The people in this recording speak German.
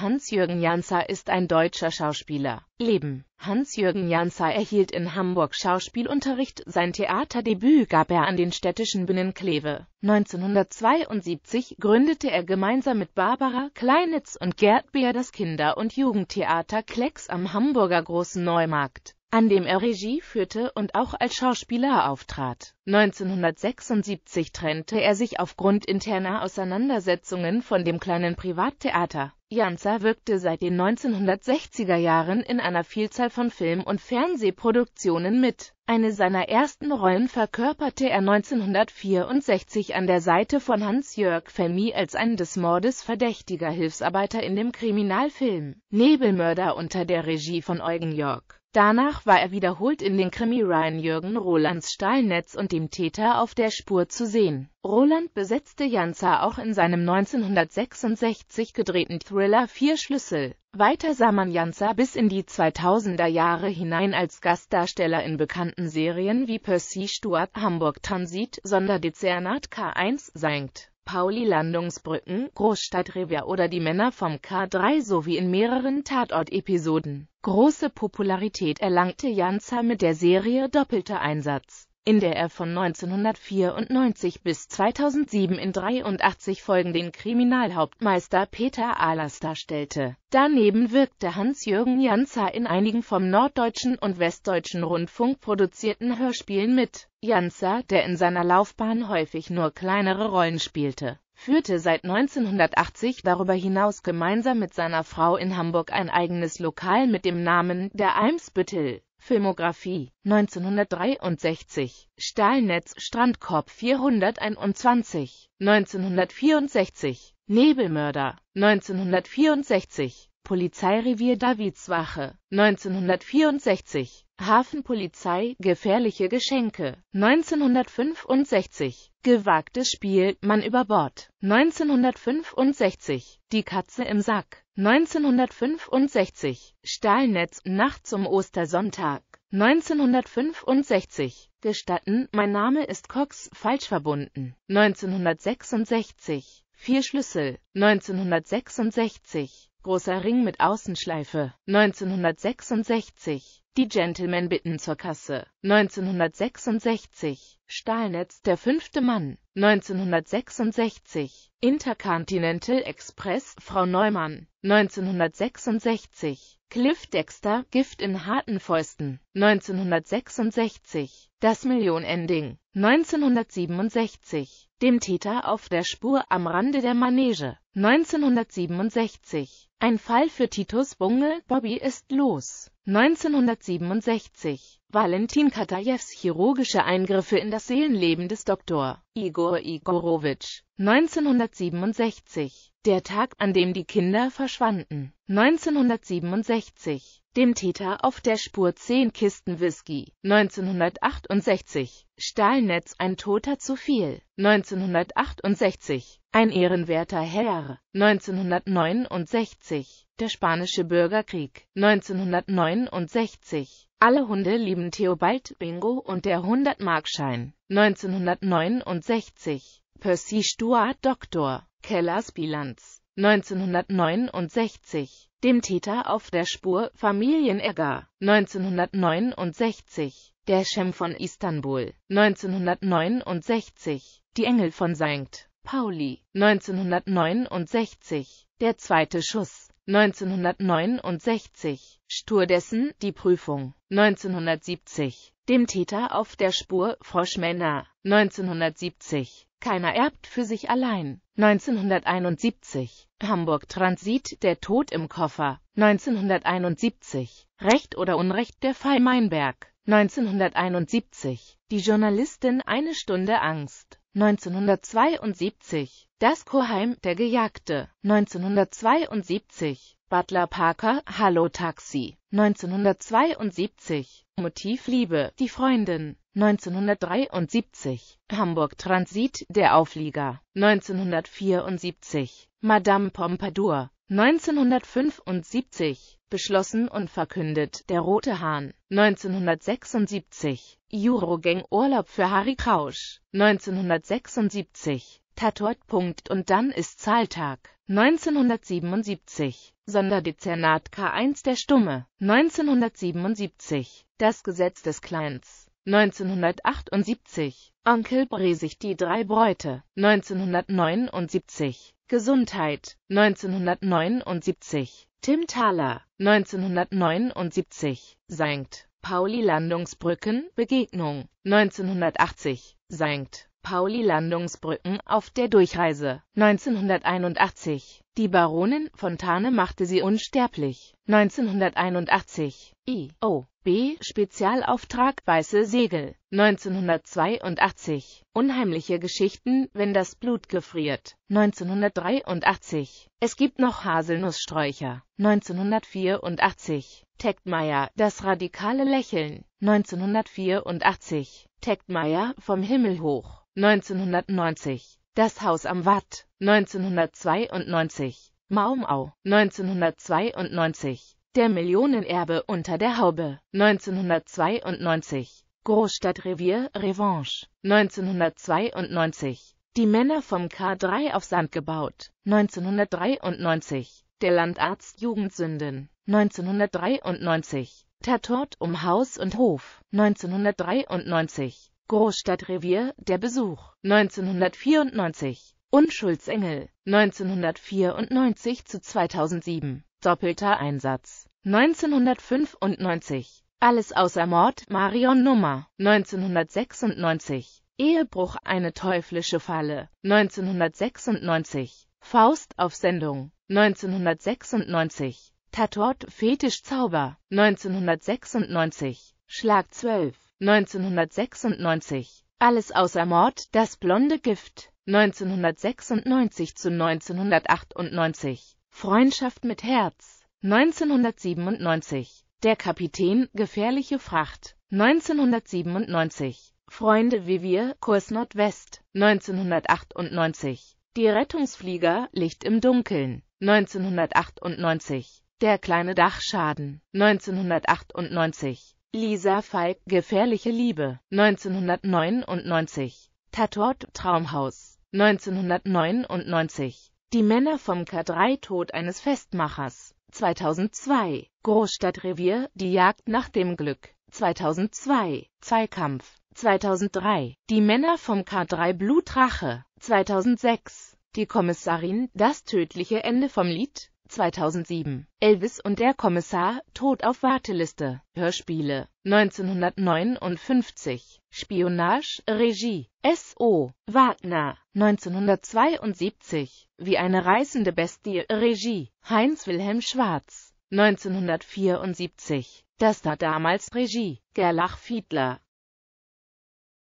Hans-Jürgen Janser ist ein deutscher Schauspieler. Leben Hans-Jürgen Janser erhielt in Hamburg Schauspielunterricht, sein Theaterdebüt gab er an den städtischen Bühnen Kleve. 1972 gründete er gemeinsam mit Barbara Kleinitz und Gerd Beer das Kinder- und Jugendtheater Klecks am Hamburger Großen Neumarkt an dem er Regie führte und auch als Schauspieler auftrat. 1976 trennte er sich aufgrund interner Auseinandersetzungen von dem kleinen Privattheater. Janza wirkte seit den 1960er Jahren in einer Vielzahl von Film- und Fernsehproduktionen mit. Eine seiner ersten Rollen verkörperte er 1964 an der Seite von Hans-Jörg Vermi als einen des Mordes verdächtiger Hilfsarbeiter in dem Kriminalfilm Nebelmörder unter der Regie von Eugen Jörg. Danach war er wiederholt in den Krimi Ryan Jürgen Rolands Stahlnetz und dem Täter auf der Spur zu sehen. Roland besetzte Janza auch in seinem 1966 gedrehten Thriller Vier Schlüssel. Weiter sah man Janza bis in die 2000er Jahre hinein als Gastdarsteller in bekannten Serien wie Percy Stuart, Hamburg Transit, Sonderdezernat K1, Sankt. Pauli Landungsbrücken, Großstadtrevier oder die Männer vom K3 sowie in mehreren Tatort-Episoden. Große Popularität erlangte Janzer mit der Serie Doppelter Einsatz, in der er von 1994 bis 2007 in 83 Folgen den Kriminalhauptmeister Peter Ahlers darstellte. Daneben wirkte Hans-Jürgen Janzer in einigen vom Norddeutschen und Westdeutschen Rundfunk produzierten Hörspielen mit. Janzer, der in seiner Laufbahn häufig nur kleinere Rollen spielte führte seit 1980 darüber hinaus gemeinsam mit seiner Frau in Hamburg ein eigenes Lokal mit dem Namen der Eimsbüttel. Filmografie 1963 Stahlnetz Strandkorb 421 1964 Nebelmörder 1964 Polizeirevier Davidswache 1964 Hafenpolizei, gefährliche Geschenke. 1965. Gewagtes Spiel, Mann über Bord. 1965. Die Katze im Sack. 1965. Stahlnetz, Nacht zum Ostersonntag. 1965. Gestatten, mein Name ist Cox, falsch verbunden. 1966. Vier Schlüssel. 1966. Großer Ring mit Außenschleife. 1966. Die Gentlemen bitten zur Kasse. 1966 Stahlnetz der fünfte Mann. 1966 Intercontinental Express Frau Neumann. 1966 Cliff Dexter Gift in harten Fäusten. 1966 Das Millionending. 1967 Dem Täter auf der Spur am Rande der Manege. 1967 ein Fall für Titus Bunge, Bobby ist los. 1967 Valentin Katajews chirurgische Eingriffe in das Seelenleben des Dr. Igor Igorowitsch. 1967 Der Tag, an dem die Kinder verschwanden. 1967 dem Täter auf der Spur 10 Kisten Whisky, 1968, Stahlnetz ein Toter zu viel, 1968, ein ehrenwerter Herr, 1969, der spanische Bürgerkrieg, 1969, alle Hunde lieben Theobald Bingo und der 100-Markschein, 1969, Percy Stuart Doktor, Kellers Bilanz, 1969, dem Täter auf der Spur, Familienärger, 1969, Der Schem von Istanbul, 1969, Die Engel von St. Pauli, 1969, Der zweite Schuss, 1969, Sturdessen, Die Prüfung, 1970, dem Täter auf der Spur, Froschmänner, 1970. Keiner erbt für sich allein. 1971. Hamburg Transit, der Tod im Koffer. 1971. Recht oder Unrecht, der Fall Meinberg. 1971. Die Journalistin eine Stunde Angst. 1972 Das Koheim, der Gejagte 1972 Butler Parker, Hallo Taxi 1972 Motiv Liebe, die Freundin 1973 Hamburg Transit, der Auflieger 1974 Madame Pompadour 1975 beschlossen und verkündet, der rote Hahn. 1976, Eurogang Urlaub für Harry Krausch. 1976, Tatort. und dann ist Zahltag. 1977, Sonderdezernat K1 der Stumme. 1977, das Gesetz des Kleins. 1978, Onkel Bresig die drei Bräute. 1979, Gesundheit 1979. Tim Thaler 1979. St. Pauli Landungsbrücken Begegnung 1980. St. Pauli-Landungsbrücken auf der Durchreise. 1981 Die Baronin Fontane machte sie unsterblich. 1981 I. O. B. Spezialauftrag Weiße Segel. 1982 Unheimliche Geschichten, wenn das Blut gefriert. 1983 Es gibt noch Haselnusssträucher. 1984 Teckmeier Das radikale Lächeln. 1984 Tektmeier, Vom Himmel hoch, 1990, Das Haus am Watt, 1992, Maumau, 1992, Der Millionenerbe unter der Haube, 1992, Großstadtrevier, Revanche, 1992, Die Männer vom K3 auf Sand gebaut, 1993, Der Landarzt Jugendsünden, 1993, Tatort um Haus und Hof 1993, Großstadtrevier, der Besuch 1994, Unschuldsengel 1994 zu 2007, doppelter Einsatz 1995, Alles außer Mord, Marion Nummer 1996, Ehebruch, eine teuflische Falle 1996, Faust auf Sendung 1996, Tatort Fetisch Zauber 1996, Schlag 12 1996, Alles außer Mord, das blonde Gift 1996 zu 1998, Freundschaft mit Herz 1997, Der Kapitän Gefährliche Fracht 1997, Freunde wie wir Kurs Nordwest 1998, Die Rettungsflieger Licht im Dunkeln 1998 der kleine Dachschaden 1998. Lisa Falk, Gefährliche Liebe 1999. Tatort Traumhaus 1999. Die Männer vom K3 Tod eines Festmachers 2002. Großstadtrevier Die Jagd nach dem Glück 2002. Zweikampf 2003. Die Männer vom K3 Blutrache 2006. Die Kommissarin Das tödliche Ende vom Lied 2007. Elvis und der Kommissar, Tod auf Warteliste. Hörspiele. 1959. Spionage, Regie. S.O. Wagner. 1972. Wie eine reißende Bestie, Regie. Heinz-Wilhelm Schwarz. 1974. Das da damals Regie. Gerlach Fiedler.